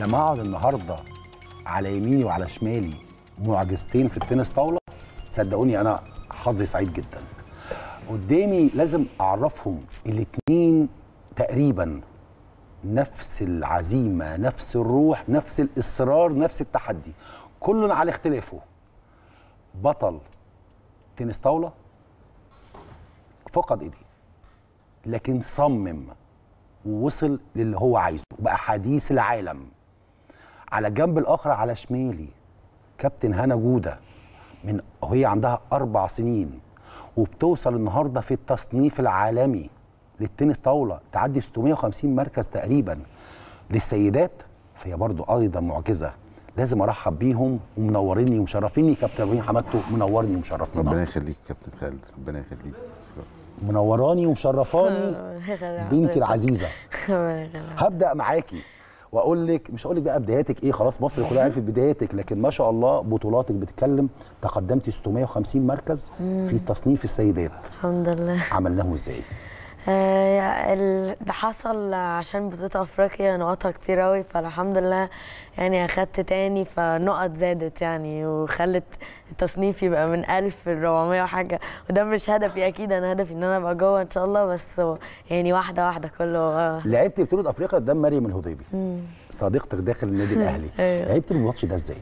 لما اقعد النهارده على يميني وعلى شمالي معجزتين في التنس طاوله صدقوني انا حظي سعيد جدا قدامي لازم اعرفهم الاثنين تقريبا نفس العزيمه نفس الروح نفس الاصرار نفس التحدي كل على اختلافه بطل تنس طاوله فقد ايديه لكن صمم ووصل للي هو عايزه بقى حديث العالم على الجنب الاخر على شمالي كابتن هنا جوده من وهي عندها اربع سنين وبتوصل النهارده في التصنيف العالمي للتنس طاوله تعدي 650 مركز تقريبا للسيدات فهي برضه ايضا معجزه لازم ارحب بيهم ومنوريني ومشرفيني كابتن ابراهيم حمادتو منورني ومشرفني ربنا يخليك كابتن خالد ربنا يخليك منوراني ومشرفاني بنتي العزيزه هبدا معاكي واقول لك مش هقول لك بقى بداياتك ايه خلاص مصر كلها عرفت بداياتك لكن ما شاء الله بطولاتك بتتكلم تقدمتي 650 مركز في تصنيف السيدات الحمد لله عملناه ازاي آه، ده حصل عشان بطولة افريقيا نقطها كتير اوي فالحمد لله يعني اخدت تاني فنقط زادت يعني وخلت التصنيف يبقى من 1000 ل 400 وحاجه وده مش هدفي اكيد انا هدفي ان انا ابقى جوه ان شاء الله بس يعني واحده واحده كله آه. لعبتي بطوله افريقيا قدام مريم الهضيبي صديقتك داخل النادي الاهلي أيوه. لعبتي الماتش ده ازاي؟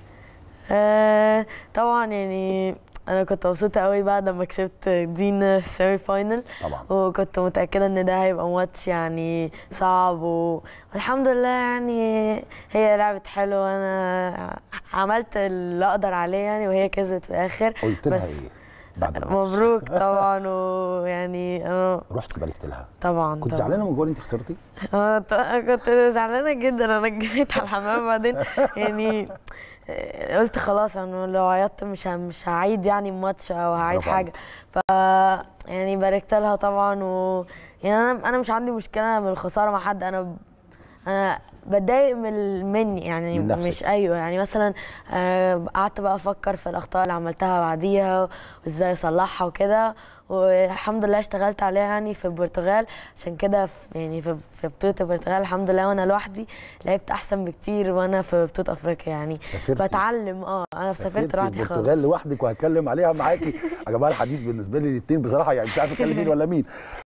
آه طبعا يعني انا كنت مبسوطه قوي بعد ما كسبت دينا في السيمي فاينل طبعا وكنت متاكده ان ده هيبقى ماتش يعني صعب و... والحمد لله يعني هي لعبت حلو وانا عملت اللي اقدر عليه يعني وهي كسبت في الاخر قلت لها ايه بعد الماتش مبروك طبعا ويعني انا رحت باركت لها طبعا كنت زعلانه من جول انت خسرتي؟ انا كنت زعلانه جدا انا جريت على الحمام بعدين يعني قلت خلاص انا لو عيطت مش مش هعيد يعني الماتش او هعيد حاجه ف يعني باركت لها طبعا و يعني انا انا مش عندي مشكله من الخساره مع حد انا انا بتضايق من مني يعني من نفسك. مش ايوه يعني مثلا آه، قعدت بقى افكر في الاخطاء اللي عملتها بعديها وازاي اصلحها وكده والحمد لله اشتغلت عليها يعني في البرتغال عشان كده يعني في بطوله البرتغال الحمد لله وانا لوحدي لعبت احسن بكتير وانا في بطوله افريقيا يعني سافرت بتعلم اه انا سافرت لوحدي خالص البرتغال لوحدك وهتكلم عليها معاكي يا جماعه الحديث بالنسبه لي الاثنين بصراحه يعني مش عارف اتكلم مين ولا مين